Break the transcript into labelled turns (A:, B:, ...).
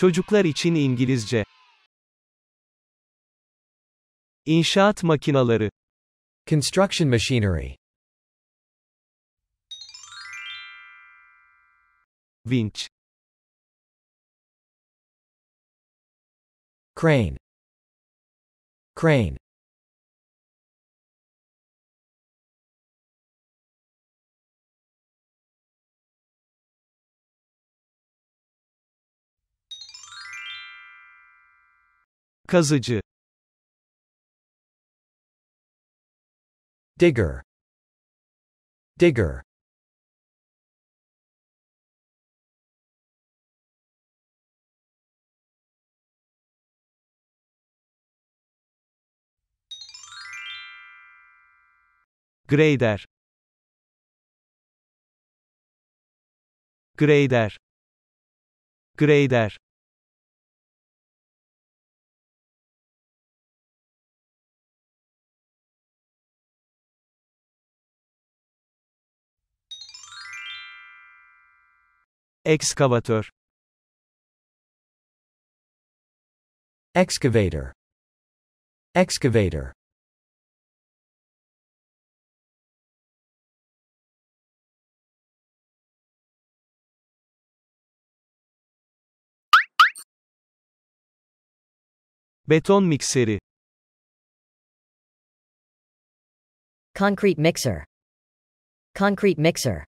A: Çocuklar için İngilizce. İnşaat makineleri. Construction machinery. Vinç.
B: Crane. Crane. Kazıcı Digger Digger Grader Grader Grader Ekskavatör. Excavator. Excavator. Beton mikseri. Concrete mixer. Concrete mixer.